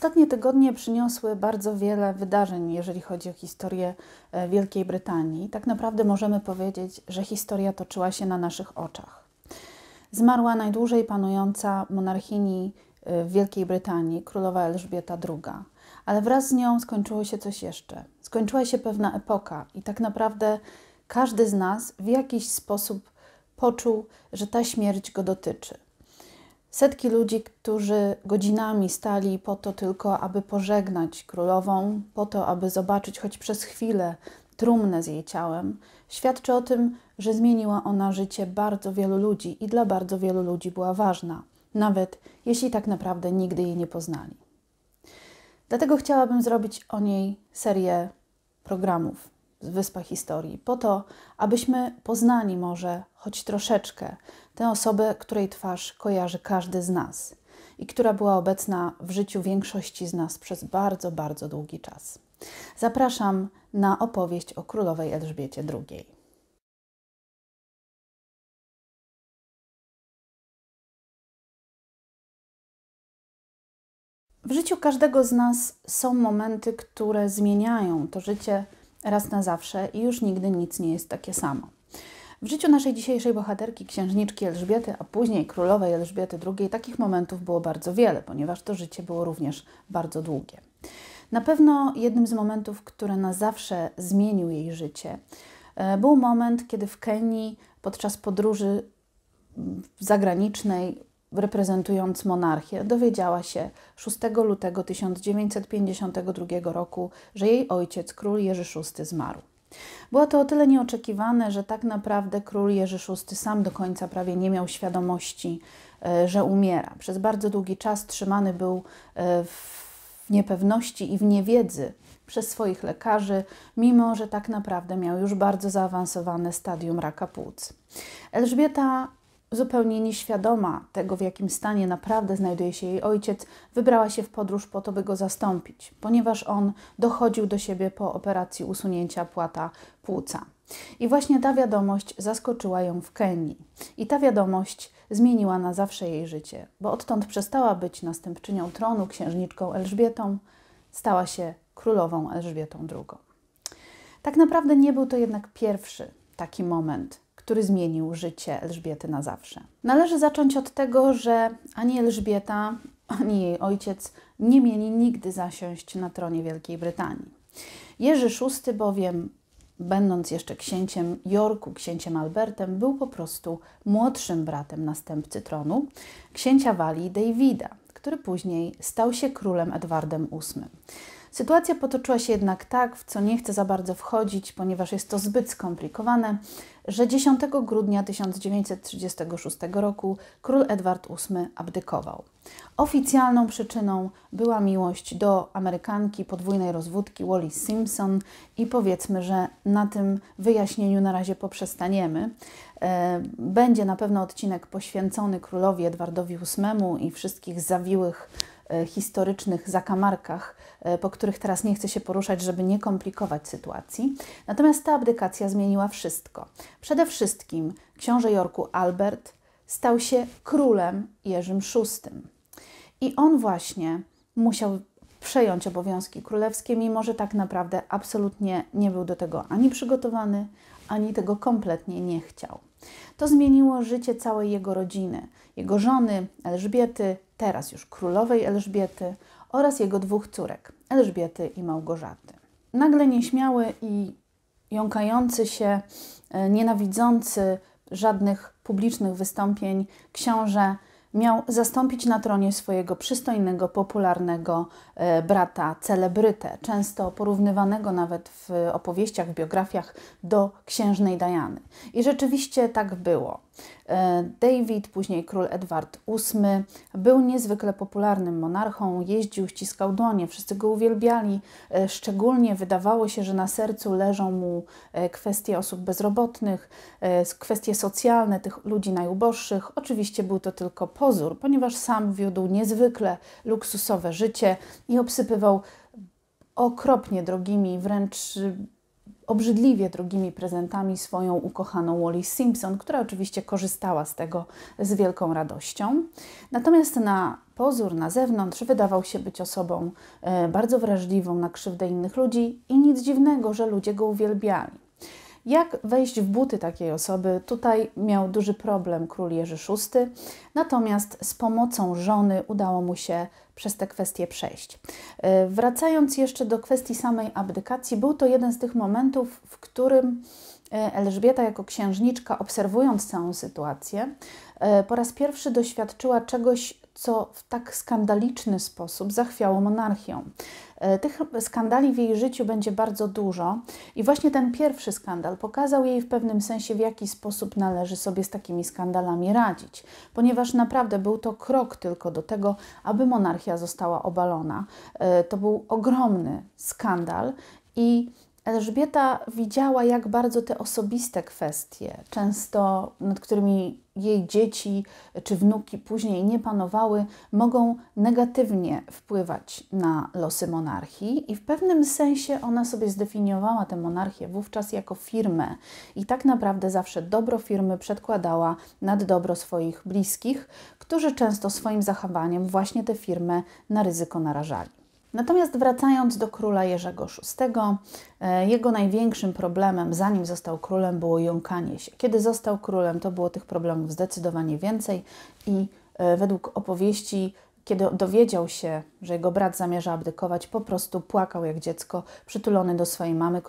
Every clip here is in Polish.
Ostatnie tygodnie przyniosły bardzo wiele wydarzeń, jeżeli chodzi o historię e, Wielkiej Brytanii. Tak naprawdę możemy powiedzieć, że historia toczyła się na naszych oczach. Zmarła najdłużej panująca monarchini e, w Wielkiej Brytanii, królowa Elżbieta II. Ale wraz z nią skończyło się coś jeszcze. Skończyła się pewna epoka i tak naprawdę każdy z nas w jakiś sposób poczuł, że ta śmierć go dotyczy. Setki ludzi, którzy godzinami stali po to tylko, aby pożegnać królową, po to, aby zobaczyć choć przez chwilę trumnę z jej ciałem, świadczy o tym, że zmieniła ona życie bardzo wielu ludzi i dla bardzo wielu ludzi była ważna, nawet jeśli tak naprawdę nigdy jej nie poznali. Dlatego chciałabym zrobić o niej serię programów z Wyspa Historii, po to, abyśmy poznali może choć troszeczkę, tę osobę, której twarz kojarzy każdy z nas i która była obecna w życiu większości z nas przez bardzo, bardzo długi czas. Zapraszam na opowieść o królowej Elżbiecie II. W życiu każdego z nas są momenty, które zmieniają to życie raz na zawsze i już nigdy nic nie jest takie samo. W życiu naszej dzisiejszej bohaterki, księżniczki Elżbiety, a później królowej Elżbiety II, takich momentów było bardzo wiele, ponieważ to życie było również bardzo długie. Na pewno jednym z momentów, które na zawsze zmienił jej życie, e, był moment, kiedy w Kenii podczas podróży zagranicznej reprezentując monarchię, dowiedziała się 6 lutego 1952 roku, że jej ojciec, król Jerzy VI, zmarł. Było to o tyle nieoczekiwane, że tak naprawdę król Jerzy VI sam do końca prawie nie miał świadomości, e, że umiera. Przez bardzo długi czas trzymany był e, w niepewności i w niewiedzy przez swoich lekarzy, mimo że tak naprawdę miał już bardzo zaawansowane stadium raka płuc. Elżbieta zupełnie nieświadoma tego, w jakim stanie naprawdę znajduje się jej ojciec, wybrała się w podróż po to, by go zastąpić, ponieważ on dochodził do siebie po operacji usunięcia płata płuca. I właśnie ta wiadomość zaskoczyła ją w Kenii. I ta wiadomość zmieniła na zawsze jej życie, bo odtąd przestała być następczynią tronu, księżniczką Elżbietą, stała się królową Elżbietą II. Tak naprawdę nie był to jednak pierwszy taki moment który zmienił życie Elżbiety na zawsze. Należy zacząć od tego, że ani Elżbieta, ani jej ojciec nie mieli nigdy zasiąść na tronie Wielkiej Brytanii. Jerzy VI bowiem, będąc jeszcze księciem Jorku, księciem Albertem, był po prostu młodszym bratem następcy tronu, księcia Walii Davida, który później stał się królem Edwardem VIII. Sytuacja potoczyła się jednak tak, w co nie chcę za bardzo wchodzić, ponieważ jest to zbyt skomplikowane, że 10 grudnia 1936 roku król Edward VIII abdykował. Oficjalną przyczyną była miłość do Amerykanki podwójnej rozwódki Wally Simpson i powiedzmy, że na tym wyjaśnieniu na razie poprzestaniemy. E, będzie na pewno odcinek poświęcony królowi Edwardowi VIII i wszystkich zawiłych E, historycznych zakamarkach, e, po których teraz nie chcę się poruszać, żeby nie komplikować sytuacji. Natomiast ta abdykacja zmieniła wszystko. Przede wszystkim książę Jorku Albert stał się królem Jerzym VI. I on właśnie musiał przejąć obowiązki królewskie, mimo że tak naprawdę absolutnie nie był do tego ani przygotowany, ani tego kompletnie nie chciał. To zmieniło życie całej jego rodziny, jego żony Elżbiety, teraz już królowej Elżbiety oraz jego dwóch córek, Elżbiety i Małgorzaty. Nagle nieśmiały i jąkający się, e, nienawidzący żadnych publicznych wystąpień książę miał zastąpić na tronie swojego przystojnego, popularnego e, brata, celebrytę, często porównywanego nawet w opowieściach, w biografiach do księżnej Dajany. I rzeczywiście tak było. E, David, później król Edward VIII, był niezwykle popularnym monarchą, jeździł, ściskał dłonie, wszyscy go uwielbiali. E, szczególnie wydawało się, że na sercu leżą mu e, kwestie osób bezrobotnych, kwestie socjalne tych ludzi najuboższych. Oczywiście był to tylko pozór, ponieważ sam wiódł niezwykle luksusowe życie i obsypywał okropnie drogimi, wręcz obrzydliwie drogimi prezentami swoją ukochaną Wally Simpson, która oczywiście korzystała z tego z wielką radością. Natomiast na pozór, na zewnątrz wydawał się być osobą e, bardzo wrażliwą na krzywdę innych ludzi i nic dziwnego, że ludzie go uwielbiali. Jak wejść w buty takiej osoby? Tutaj miał duży problem król Jerzy VI, natomiast z pomocą żony udało mu się przez te kwestie przejść. Y, wracając jeszcze do kwestii samej abdykacji, był to jeden z tych momentów, w którym y, Elżbieta jako księżniczka, obserwując całą sytuację, E, po raz pierwszy doświadczyła czegoś, co w tak skandaliczny sposób zachwiało monarchią. E, tych skandali w jej życiu będzie bardzo dużo, i właśnie ten pierwszy skandal pokazał jej w pewnym sensie, w jaki sposób należy sobie z takimi skandalami radzić, ponieważ naprawdę był to krok tylko do tego, aby monarchia została obalona. E, to był ogromny skandal i Elżbieta widziała, jak bardzo te osobiste kwestie, często nad którymi jej dzieci czy wnuki później nie panowały, mogą negatywnie wpływać na losy monarchii, i w pewnym sensie ona sobie zdefiniowała tę monarchię wówczas jako firmę i tak naprawdę zawsze dobro firmy przedkładała nad dobro swoich bliskich, którzy często swoim zachowaniem właśnie tę firmę na ryzyko narażali. Natomiast wracając do króla Jerzego VI, e, jego największym problemem, zanim został królem, było jąkanie się. Kiedy został królem, to było tych problemów zdecydowanie więcej i e, według opowieści kiedy dowiedział się, że jego brat zamierza abdykować, po prostu płakał jak dziecko, przytulony do swojej mamy,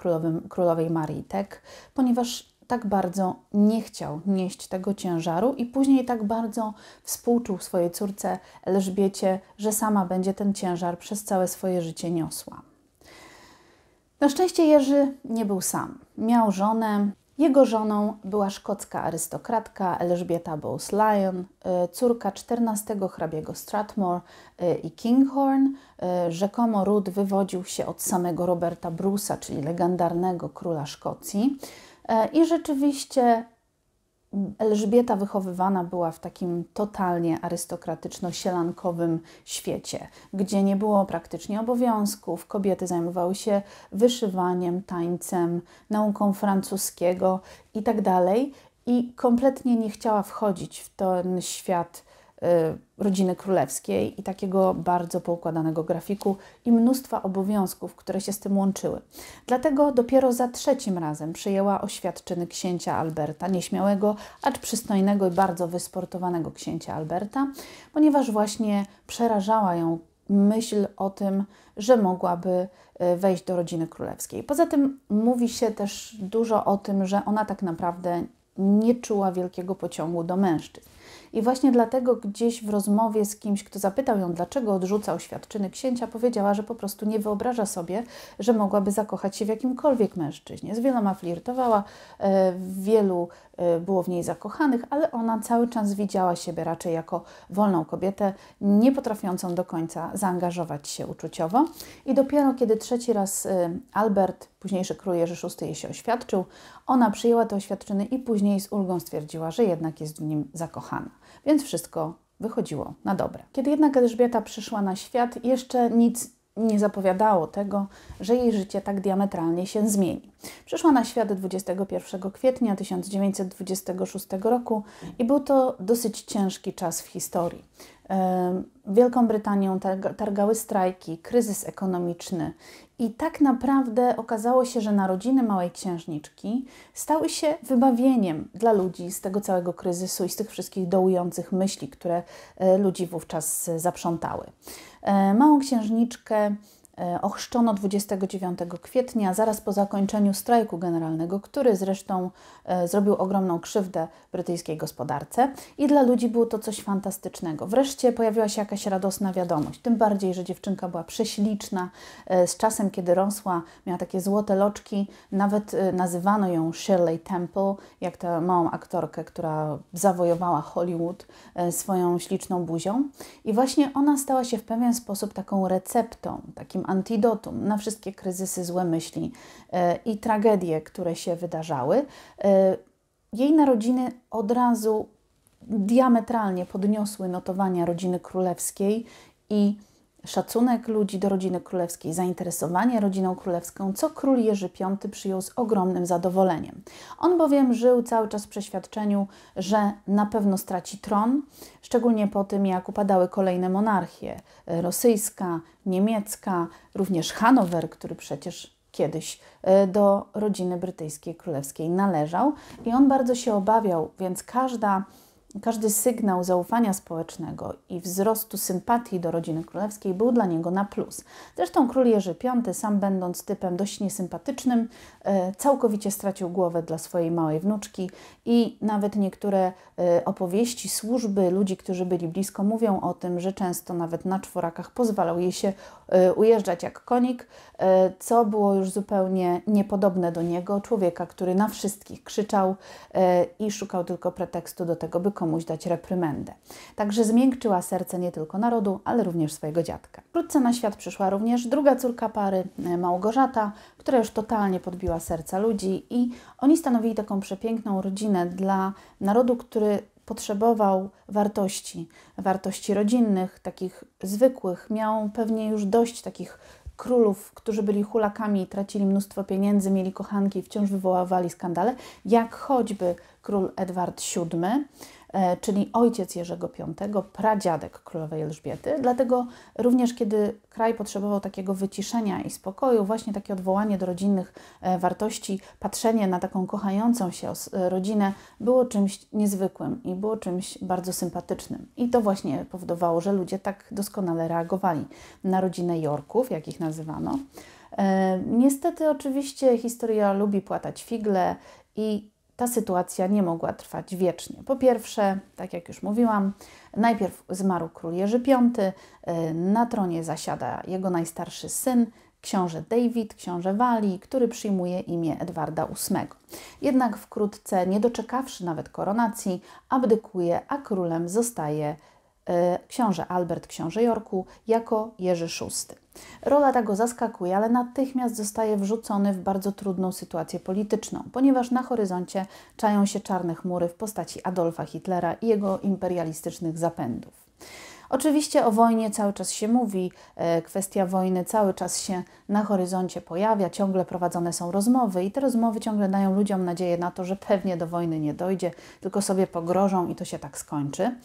królowej Marii Tek, ponieważ tak bardzo nie chciał nieść tego ciężaru i później tak bardzo współczuł swojej córce Elżbiecie, że sama będzie ten ciężar przez całe swoje życie niosła. Na szczęście Jerzy nie był sam. Miał żonę. Jego żoną była szkocka arystokratka Elżbieta Bowes Lyon, y, córka XIV hrabiego Stratmore y, i Kinghorn. Y, rzekomo ród wywodził się od samego Roberta Bruce'a, czyli legendarnego króla Szkocji. E, I rzeczywiście Elżbieta wychowywana była w takim totalnie arystokratyczno-sielankowym świecie, gdzie nie było praktycznie obowiązków. Kobiety zajmowały się wyszywaniem, tańcem, nauką francuskiego itd. Tak I kompletnie nie chciała wchodzić w ten świat Y, rodziny królewskiej i takiego bardzo poukładanego grafiku i mnóstwa obowiązków, które się z tym łączyły. Dlatego dopiero za trzecim razem przyjęła oświadczyny księcia Alberta, nieśmiałego, acz przystojnego i bardzo wysportowanego księcia Alberta, ponieważ właśnie przerażała ją myśl o tym, że mogłaby y, wejść do rodziny królewskiej. Poza tym mówi się też dużo o tym, że ona tak naprawdę nie czuła wielkiego pociągu do mężczyzn. I właśnie dlatego gdzieś w rozmowie z kimś, kto zapytał ją, dlaczego odrzuca oświadczyny księcia, powiedziała, że po prostu nie wyobraża sobie, że mogłaby zakochać się w jakimkolwiek mężczyźnie. Z wieloma flirtowała, e, w wielu Y, było w niej zakochanych, ale ona cały czas widziała siebie raczej jako wolną kobietę, nie potrafiącą do końca zaangażować się uczuciowo. I dopiero kiedy trzeci raz y, Albert, późniejszy król Jerzy VI, jej się oświadczył, ona przyjęła te oświadczyny i później z ulgą stwierdziła, że jednak jest w nim zakochana. Więc wszystko wychodziło na dobre. Kiedy jednak Elżbieta przyszła na świat, jeszcze nic nie zapowiadało tego, że jej życie tak diametralnie się zmieni. Przyszła na świat 21 kwietnia 1926 roku i był to dosyć ciężki czas w historii. Wielką Brytanią targały strajki, kryzys ekonomiczny i tak naprawdę okazało się, że narodziny małej księżniczki stały się wybawieniem dla ludzi z tego całego kryzysu i z tych wszystkich dołujących myśli, które e, ludzi wówczas e, zaprzątały. E, małą księżniczkę E, ochrzczono 29 kwietnia, zaraz po zakończeniu strajku generalnego, który zresztą e, zrobił ogromną krzywdę brytyjskiej gospodarce i dla ludzi było to coś fantastycznego. Wreszcie pojawiła się jakaś radosna wiadomość, tym bardziej, że dziewczynka była prześliczna. E, z czasem, kiedy rosła, miała takie złote loczki, nawet nazywano ją Shirley Temple, jak tę małą aktorkę, która zawojowała Hollywood swoją śliczną buzią. I właśnie ona stała się w pewien sposób taką receptą, takim antidotum na wszystkie kryzysy, złe myśli e, i tragedie, które się wydarzały. E, jej narodziny od razu diametralnie podniosły notowania rodziny królewskiej i szacunek ludzi do rodziny królewskiej, zainteresowanie rodziną królewską, co król Jerzy V przyjął z ogromnym zadowoleniem. On bowiem żył cały czas w przeświadczeniu, że na pewno straci tron, szczególnie po tym, jak upadały kolejne monarchie rosyjska, niemiecka, również Hanower, który przecież kiedyś e, do rodziny brytyjskiej królewskiej należał. I on bardzo się obawiał, więc każda każdy sygnał zaufania społecznego i wzrostu sympatii do rodziny królewskiej był dla niego na plus. Zresztą król Jerzy V, sam będąc typem dość niesympatycznym, e, całkowicie stracił głowę dla swojej małej wnuczki i nawet niektóre e, opowieści, służby ludzi, którzy byli blisko, mówią o tym, że często nawet na czworakach pozwalał jej się Y, ujeżdżać jak konik, y, co było już zupełnie niepodobne do niego, człowieka, który na wszystkich krzyczał y, i szukał tylko pretekstu do tego, by komuś dać reprymendę. Także zmiękczyła serce nie tylko narodu, ale również swojego dziadka. Wkrótce na świat przyszła również druga córka pary, Małgorzata, która już totalnie podbiła serca ludzi i oni stanowili taką przepiękną rodzinę dla narodu, który potrzebował wartości, wartości rodzinnych, takich zwykłych. Miał pewnie już dość takich królów, którzy byli hulakami, tracili mnóstwo pieniędzy, mieli kochanki i wciąż wywoływali skandale, jak choćby król Edward VII E, czyli ojciec Jerzego V, pradziadek królowej Elżbiety. Dlatego również kiedy kraj potrzebował takiego wyciszenia i spokoju, właśnie takie odwołanie do rodzinnych e, wartości, patrzenie na taką kochającą się e, rodzinę było czymś niezwykłym i było czymś bardzo sympatycznym. I to właśnie powodowało, że ludzie tak doskonale reagowali na rodzinę Jorków, jak ich nazywano. Niestety, oczywiście, historia lubi płatać figle i ta sytuacja nie mogła trwać wiecznie. Po pierwsze, tak jak już mówiłam, najpierw zmarł król Jerzy V, y, na tronie zasiada jego najstarszy syn, książę David, książę Walii, który przyjmuje imię Edwarda VIII. Jednak wkrótce, nie doczekawszy nawet koronacji, abdykuje, a królem zostaje E, książę Albert, książę Jorku, jako Jerzy VI. Rola ta go zaskakuje, ale natychmiast zostaje wrzucony w bardzo trudną sytuację polityczną, ponieważ na horyzoncie czają się czarne chmury w postaci Adolfa Hitlera i jego imperialistycznych zapędów. Oczywiście o wojnie cały czas się mówi, e, kwestia wojny cały czas się na horyzoncie pojawia, ciągle prowadzone są rozmowy i te rozmowy ciągle dają ludziom nadzieję na to, że pewnie do wojny nie dojdzie, tylko sobie pogrożą i to się tak skończy.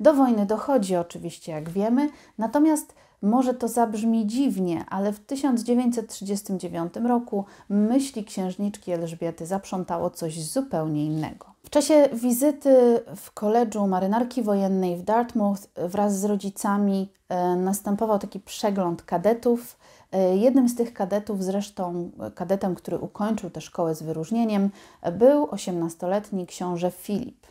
Do wojny dochodzi oczywiście, jak wiemy, natomiast może to zabrzmi dziwnie, ale w 1939 roku myśli księżniczki Elżbiety zaprzątało coś zupełnie innego. W czasie wizyty w koledżu marynarki wojennej w Dartmouth wraz z rodzicami e, następował taki przegląd kadetów E, jednym z tych kadetów, zresztą e, kadetem, który ukończył tę szkołę z wyróżnieniem, e, był 18-letni książę Filip.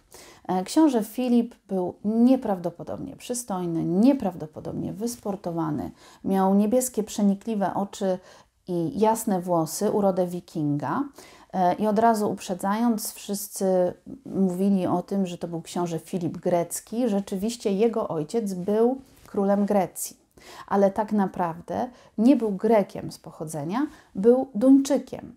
Książę Filip był nieprawdopodobnie przystojny, nieprawdopodobnie wysportowany. Miał niebieskie, przenikliwe oczy i jasne włosy, urodę wikinga. I od razu uprzedzając, wszyscy mówili o tym, że to był książę Filip Grecki. Rzeczywiście jego ojciec był królem Grecji ale tak naprawdę nie był Grekiem z pochodzenia, był Duńczykiem.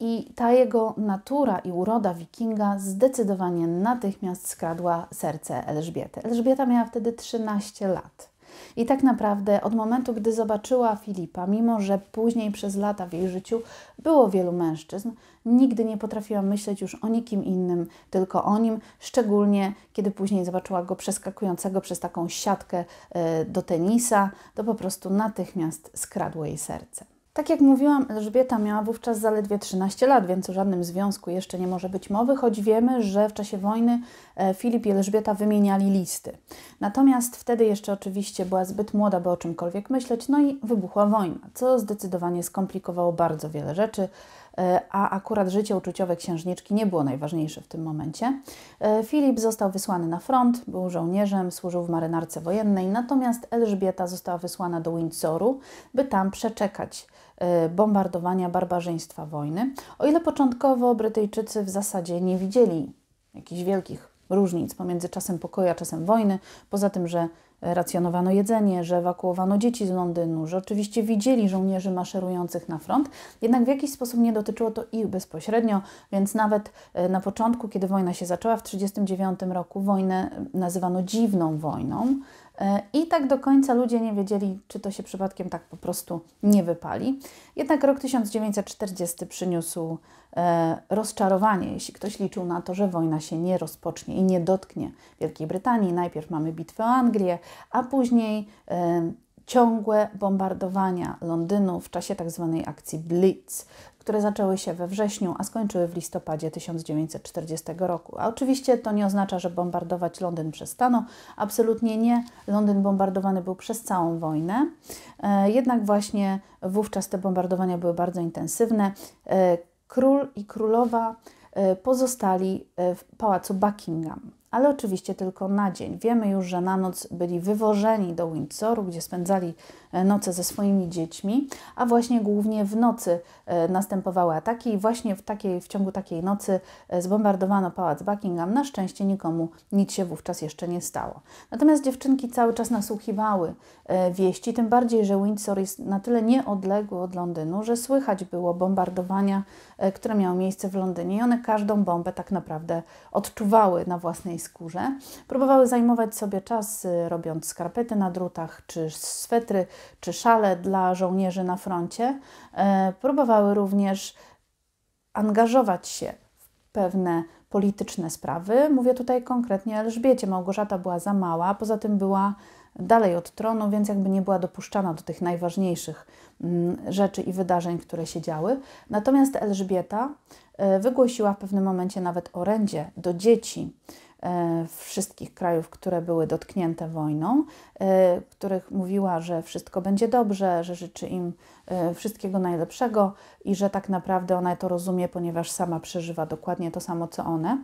I ta jego natura i uroda wikinga zdecydowanie natychmiast skradła serce Elżbiety. Elżbieta miała wtedy 13 lat. I tak naprawdę od momentu, gdy zobaczyła Filipa, mimo że później przez lata w jej życiu było wielu mężczyzn, nigdy nie potrafiła myśleć już o nikim innym, tylko o nim, szczególnie kiedy później zobaczyła go przeskakującego przez taką siatkę e, do tenisa, to po prostu natychmiast skradło jej serce. Tak jak mówiłam, Elżbieta miała wówczas zaledwie 13 lat, więc o żadnym związku jeszcze nie może być mowy, choć wiemy, że w czasie wojny e, Filip i Elżbieta wymieniali listy. Natomiast wtedy jeszcze oczywiście była zbyt młoda, by o czymkolwiek myśleć, no i wybuchła wojna, co zdecydowanie skomplikowało bardzo wiele rzeczy e, a akurat życie uczuciowe księżniczki nie było najważniejsze w tym momencie. E, Filip został wysłany na front, był żołnierzem, służył w marynarce wojennej, natomiast Elżbieta została wysłana do Windsoru, by tam przeczekać Y, bombardowania, barbarzyństwa wojny. O ile początkowo Brytyjczycy w zasadzie nie widzieli jakichś wielkich różnic pomiędzy czasem pokoju a czasem wojny, poza tym, że racjonowano jedzenie, że ewakuowano dzieci z Londynu, że oczywiście widzieli żołnierzy maszerujących na front, jednak w jakiś sposób nie dotyczyło to ich bezpośrednio, więc nawet y, na początku, kiedy wojna się zaczęła w 1939 roku, wojnę nazywano dziwną wojną, E, I tak do końca ludzie nie wiedzieli, czy to się przypadkiem tak po prostu nie wypali. Jednak rok 1940 przyniósł e, rozczarowanie, jeśli ktoś liczył na to, że wojna się nie rozpocznie i nie dotknie Wielkiej Brytanii. Najpierw mamy bitwę o Anglię, a później e, ciągłe bombardowania Londynu w czasie tzw. Tak akcji Blitz które zaczęły się we wrześniu, a skończyły w listopadzie 1940 roku. A oczywiście to nie oznacza, że bombardować Londyn przestano. Absolutnie nie. Londyn bombardowany był przez całą wojnę. E, jednak właśnie wówczas te bombardowania były bardzo intensywne. E, król i królowa e, pozostali w pałacu Buckingham ale oczywiście tylko na dzień. Wiemy już, że na noc byli wywożeni do Windsoru, gdzie spędzali e, noce ze swoimi dziećmi, a właśnie głównie w nocy e, następowały ataki i właśnie w, takiej, w ciągu takiej nocy e, zbombardowano pałac Buckingham. Na szczęście nikomu nic się wówczas jeszcze nie stało. Natomiast dziewczynki cały czas nasłuchiwały wieści, tym bardziej, że Windsor jest na tyle nieodległy od Londynu, że słychać było bombardowania, które miały miejsce w Londynie i one każdą bombę tak naprawdę odczuwały na własnej skórze. Próbowały zajmować sobie czas y, robiąc skarpety na drutach, czy swetry, czy szale dla żołnierzy na froncie. E, próbowały również angażować się w pewne polityczne sprawy. Mówię tutaj konkretnie o Elżbiecie. Małgorzata była za mała, poza tym była dalej od tronu, więc jakby nie była dopuszczana do tych najważniejszych mm, rzeczy i wydarzeń, które się działy. Natomiast Elżbieta e, wygłosiła w pewnym momencie nawet orędzie do dzieci E, wszystkich krajów, które były dotknięte wojną, e, których mówiła, że wszystko będzie dobrze, że życzy im e, wszystkiego najlepszego i że tak naprawdę ona to rozumie, ponieważ sama przeżywa dokładnie to samo co one.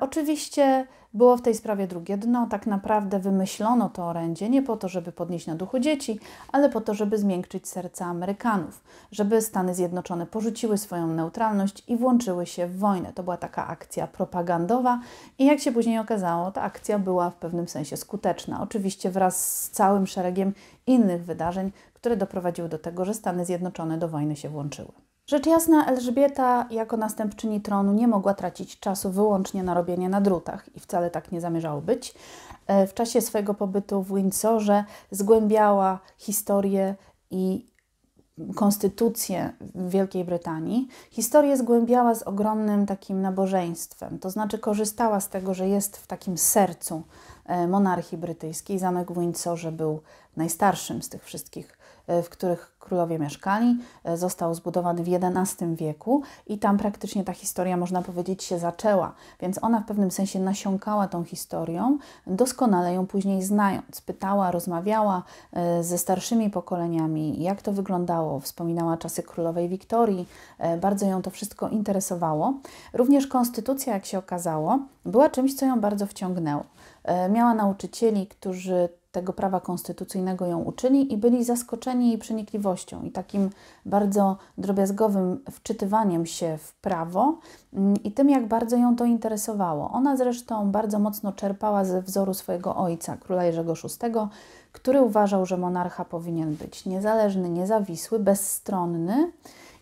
Oczywiście było w tej sprawie drugie dno. Tak naprawdę wymyślono to orędzie nie po to, żeby podnieść na duchu dzieci, ale po to, żeby zmiękczyć serca Amerykanów, żeby Stany Zjednoczone porzuciły swoją neutralność i włączyły się w wojnę. To była taka akcja propagandowa i jak się później okazało, ta akcja była w pewnym sensie skuteczna. Oczywiście wraz z całym szeregiem innych wydarzeń, które doprowadziły do tego, że Stany Zjednoczone do wojny się włączyły. Rzecz jasna, Elżbieta jako następczyni tronu nie mogła tracić czasu wyłącznie na robienie na drutach i wcale tak nie zamierzało być. E, w czasie swojego pobytu w Windsorze zgłębiała historię i konstytucję Wielkiej Brytanii, historię zgłębiała z ogromnym takim nabożeństwem, to znaczy korzystała z tego, że jest w takim sercu e, monarchii brytyjskiej. Zamek w Windsorze był najstarszym z tych wszystkich E, w których królowie mieszkali, e, został zbudowany w XI wieku i tam praktycznie ta historia, można powiedzieć, się zaczęła, więc ona w pewnym sensie nasiąkała tą historią, doskonale ją później znając. Pytała, rozmawiała e, ze starszymi pokoleniami, jak to wyglądało, wspominała czasy królowej Wiktorii, bardzo ją to wszystko interesowało. Również konstytucja, jak się okazało, była czymś, co ją bardzo wciągnęło. Miała nauczycieli, którzy tego prawa konstytucyjnego ją uczyli i byli zaskoczeni jej przenikliwością i takim bardzo drobiazgowym wczytywaniem się w prawo mm, i tym, jak bardzo ją to interesowało. Ona zresztą bardzo mocno czerpała ze wzoru swojego ojca, króla Jerzego VI, który uważał, że monarcha powinien być niezależny, niezawisły, bezstronny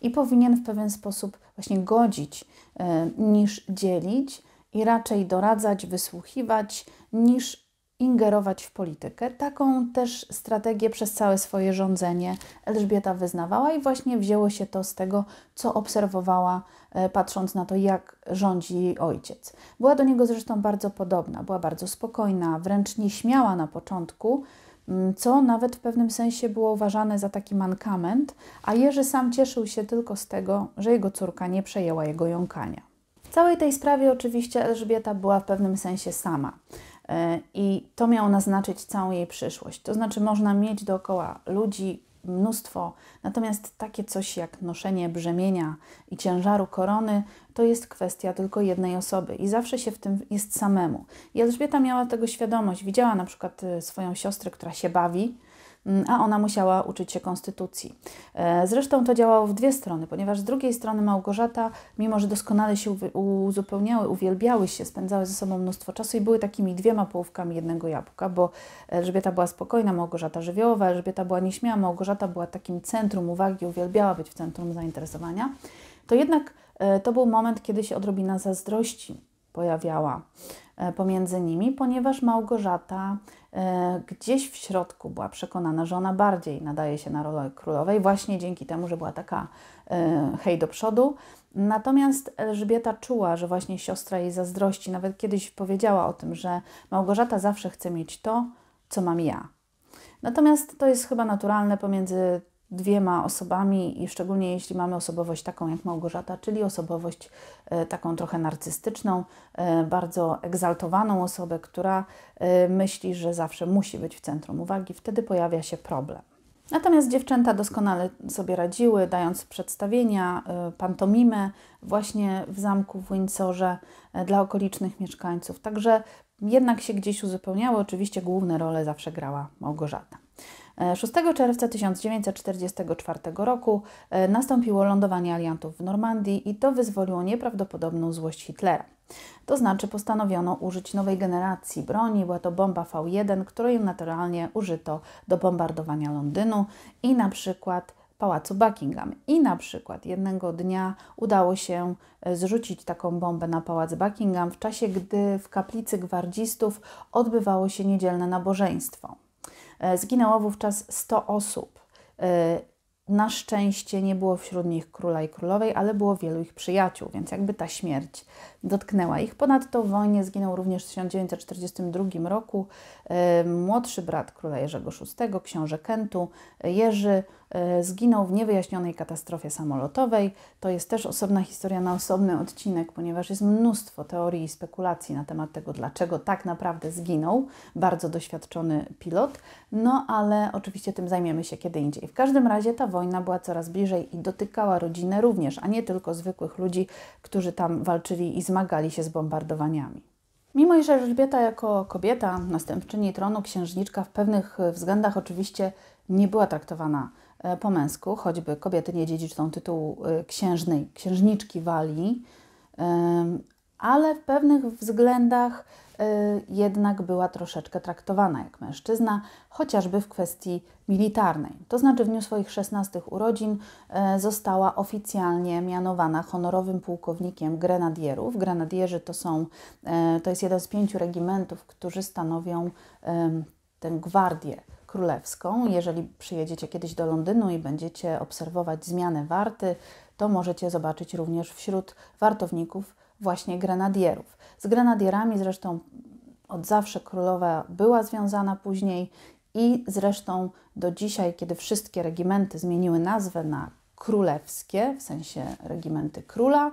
i powinien w pewien sposób właśnie godzić e, niż dzielić i raczej doradzać, wysłuchiwać niż ingerować w politykę. Taką też strategię przez całe swoje rządzenie Elżbieta wyznawała i właśnie wzięło się to z tego, co obserwowała, e, patrząc na to, jak rządzi jej ojciec. Była do niego zresztą bardzo podobna, była bardzo spokojna, wręcz nieśmiała na początku, mm, co nawet w pewnym sensie było uważane za taki mankament, a Jerzy sam cieszył się tylko z tego, że jego córka nie przejęła jego jąkania. W całej tej sprawie oczywiście Elżbieta była w pewnym sensie sama. I to miało naznaczyć całą jej przyszłość. To znaczy, można mieć dookoła ludzi mnóstwo, natomiast takie coś jak noszenie brzemienia i ciężaru korony to jest kwestia tylko jednej osoby i zawsze się w tym jest samemu. I Elżbieta miała tego świadomość. Widziała na przykład y, swoją siostrę, która się bawi, Mm, a ona musiała uczyć się konstytucji. E, zresztą to działało w dwie strony, ponieważ z drugiej strony Małgorzata, mimo że doskonale się uzupełniały, uwielbiały się, spędzały ze sobą mnóstwo czasu i były takimi dwiema połówkami jednego jabłka, bo Elżbieta była spokojna, Małgorzata żywiołowa, Elżbieta była nieśmiała, Małgorzata była takim centrum uwagi, uwielbiała być w centrum zainteresowania, to jednak e, to był moment, kiedy się odrobina zazdrości pojawiała. E, pomiędzy nimi, ponieważ Małgorzata e, gdzieś w środku była przekonana, że ona bardziej nadaje się na rolę królowej, właśnie dzięki temu, że była taka e, hej do przodu. Natomiast Elżbieta czuła, że właśnie siostra jej zazdrości, nawet kiedyś powiedziała o tym, że Małgorzata zawsze chce mieć to, co mam ja. Natomiast to jest chyba naturalne pomiędzy dwiema osobami i szczególnie jeśli mamy osobowość taką jak Małgorzata, czyli osobowość e, taką trochę narcystyczną, e, bardzo egzaltowaną osobę, która e, myśli, że zawsze musi być w centrum uwagi, wtedy pojawia się problem. Natomiast dziewczęta doskonale sobie radziły, dając przedstawienia, pantomimę właśnie w zamku w Windsorze dla okolicznych mieszkańców. Także jednak się gdzieś uzupełniało. Oczywiście główne role zawsze grała Małgorzata. 6 czerwca 1944 roku e, nastąpiło lądowanie aliantów w Normandii i to wyzwoliło nieprawdopodobną złość Hitlera. To znaczy postanowiono użyć nowej generacji broni, była to bomba V1, którą naturalnie użyto do bombardowania Londynu i na przykład Pałacu Buckingham. I na przykład jednego dnia udało się e, zrzucić taką bombę na Pałac Buckingham w czasie, gdy w kaplicy gwardzistów odbywało się niedzielne nabożeństwo. E, zginęło wówczas 100 osób. E, na szczęście nie było wśród nich króla i królowej, ale było wielu ich przyjaciół, więc jakby ta śmierć dotknęła ich. Ponadto w wojnie zginął również w 1942 roku e, młodszy brat króla Jerzego VI, książę Kentu, Jerzy E, zginął w niewyjaśnionej katastrofie samolotowej. To jest też osobna historia na osobny odcinek, ponieważ jest mnóstwo teorii i spekulacji na temat tego, dlaczego tak naprawdę zginął bardzo doświadczony pilot. No ale oczywiście tym zajmiemy się kiedy indziej. W każdym razie ta wojna była coraz bliżej i dotykała rodzinę również, a nie tylko zwykłych ludzi, którzy tam walczyli i zmagali się z bombardowaniami. Mimo iż Elżbieta jako kobieta, następczyni tronu, księżniczka w pewnych względach oczywiście nie była traktowana E, po męsku, choćby kobiety nie dziedziczą tytułu e, księżnej, księżniczki Walii, ale w pewnych względach e, jednak była troszeczkę traktowana jak mężczyzna, chociażby w kwestii militarnej. To znaczy w dniu swoich 16 urodzin została oficjalnie mianowana honorowym pułkownikiem grenadierów. Grenadierzy to są to jest jeden z pięciu regimentów, którzy stanowią tę gwardię królewską. Jeżeli przyjedziecie kiedyś do Londynu i będziecie obserwować zmianę warty, to możecie zobaczyć również wśród wartowników właśnie grenadierów. Z grenadierami zresztą od zawsze królowa była związana później i zresztą do dzisiaj, kiedy wszystkie regimenty zmieniły nazwę na królewskie, w sensie regimenty króla,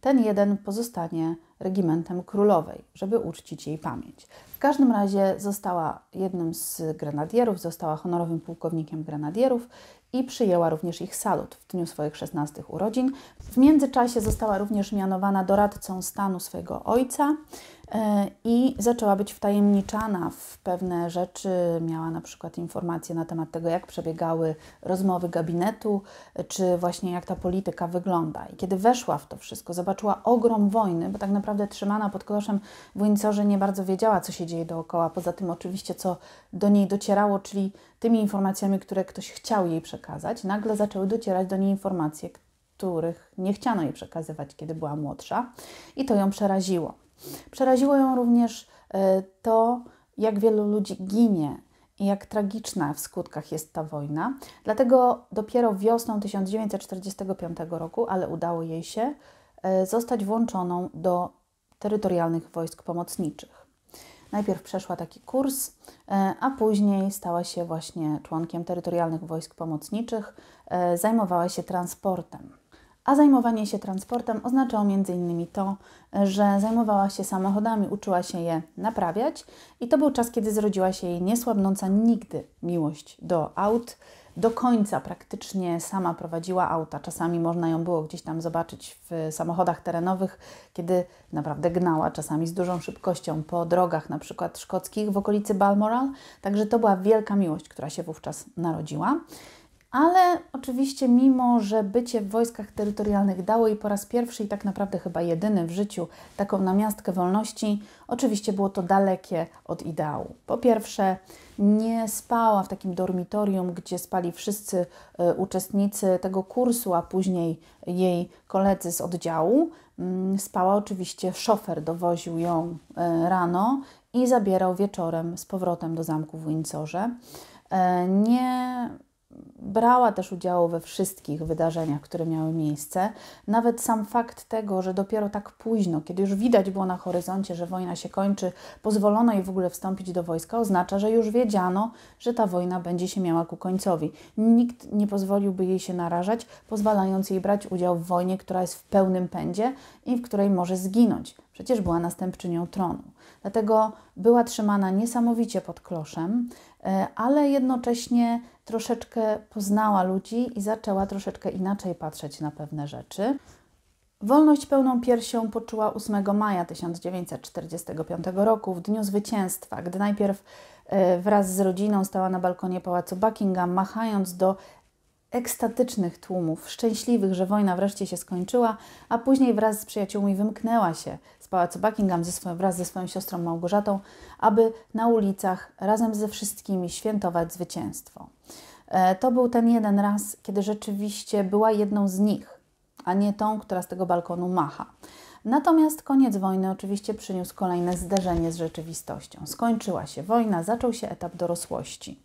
ten jeden pozostanie regimentem królowej, żeby uczcić jej pamięć. W każdym razie została jednym z grenadierów, została honorowym pułkownikiem grenadierów i przyjęła również ich salut w dniu swoich 16 urodzin. W międzyczasie została również mianowana doradcą stanu swojego ojca. E, i zaczęła być wtajemniczana w pewne rzeczy. Miała na przykład informacje na temat tego, jak przebiegały rozmowy gabinetu, czy właśnie jak ta polityka wygląda. I kiedy weszła w to wszystko, zobaczyła ogrom wojny, bo tak naprawdę trzymana pod kloszem w Windsorze nie bardzo wiedziała, co się dzieje dookoła, poza tym oczywiście, co do niej docierało, czyli tymi informacjami, które ktoś chciał jej przekazać. Nagle zaczęły docierać do niej informacje, których nie chciano jej przekazywać, kiedy była młodsza, i to ją przeraziło. Przeraziło ją również e, to, jak wielu ludzi ginie i jak tragiczna w skutkach jest ta wojna. Dlatego dopiero wiosną 1945 roku, ale udało jej się, e, zostać włączoną do terytorialnych wojsk pomocniczych. Najpierw przeszła taki kurs, e, a później stała się właśnie członkiem terytorialnych wojsk pomocniczych, zajmowała się transportem a zajmowanie się transportem oznaczało m.in. to, że zajmowała się samochodami, uczyła się je naprawiać i to był czas, kiedy zrodziła się jej niesłabnąca nigdy miłość do aut. Do końca praktycznie sama prowadziła auta. Czasami można ją było gdzieś tam zobaczyć w samochodach terenowych, kiedy naprawdę gnała, czasami z dużą szybkością po drogach, na przykład szkockich w okolicy Balmoral. Także to była wielka miłość, która się wówczas narodziła. Ale oczywiście, mimo że bycie w wojskach terytorialnych dało jej po raz pierwszy i tak naprawdę chyba jedyny w życiu taką namiastkę wolności, oczywiście było to dalekie od ideału. Po pierwsze, nie spała w takim dormitorium, gdzie spali wszyscy e, uczestnicy tego kursu, a później jej koledzy z oddziału. Mm, spała oczywiście, szofer dowoził ją e, rano i zabierał wieczorem z powrotem do zamku w Windsorze. E, nie brała też udziału we wszystkich wydarzeniach, które miały miejsce. Nawet sam fakt tego, że dopiero tak późno, kiedy już widać było na horyzoncie, że wojna się kończy, pozwolono jej w ogóle wstąpić do wojska, oznacza, że już wiedziano, że ta wojna będzie się miała ku końcowi. Nikt nie pozwoliłby jej się narażać, pozwalając jej brać udział w wojnie, która jest w pełnym pędzie i w której może zginąć. Przecież była następczynią tronu. Dlatego była trzymana niesamowicie pod kloszem. E, ale jednocześnie troszeczkę poznała ludzi i zaczęła troszeczkę inaczej patrzeć na pewne rzeczy. Wolność pełną piersią poczuła 8 maja 1945 roku, w dniu zwycięstwa, gdy najpierw e, wraz z rodziną stała na balkonie pałacu Buckingham, machając do ekstatycznych tłumów, szczęśliwych, że wojna wreszcie się skończyła, a później wraz z przyjaciółmi wymknęła się Pałacu Buckingham ze swoim, wraz ze swoją siostrą Małgorzatą, aby na ulicach razem ze wszystkimi świętować zwycięstwo. E, to był ten jeden raz, kiedy rzeczywiście była jedną z nich, a nie tą, która z tego balkonu macha. Natomiast koniec wojny oczywiście przyniósł kolejne zderzenie z rzeczywistością. Skończyła się wojna, zaczął się etap dorosłości.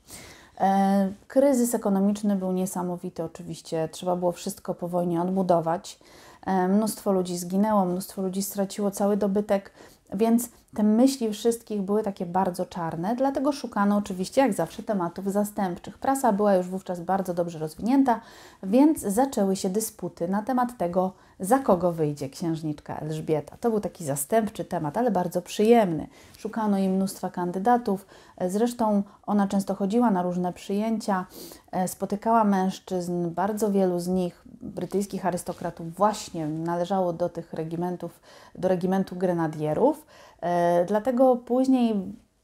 E, kryzys ekonomiczny był niesamowity, oczywiście trzeba było wszystko po wojnie odbudować. E, mnóstwo ludzi zginęło, mnóstwo ludzi straciło cały dobytek, więc te myśli wszystkich były takie bardzo czarne, dlatego szukano oczywiście, jak zawsze, tematów zastępczych. Prasa była już wówczas bardzo dobrze rozwinięta, więc zaczęły się dysputy na temat tego, za kogo wyjdzie księżniczka Elżbieta. To był taki zastępczy temat, ale bardzo przyjemny. Szukano jej mnóstwa kandydatów. Zresztą ona często chodziła na różne przyjęcia, e, spotykała mężczyzn, bardzo wielu z nich, brytyjskich arystokratów, właśnie należało do tych regimentów, do regimentu grenadierów. E, dlatego później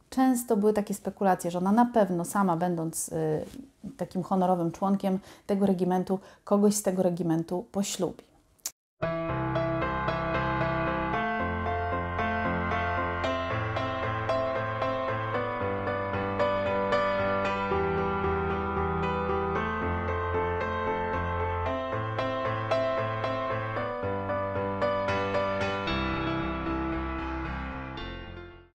często były takie spekulacje, że ona na pewno sama, będąc y, takim honorowym członkiem tego regimentu, kogoś z tego regimentu poślubi.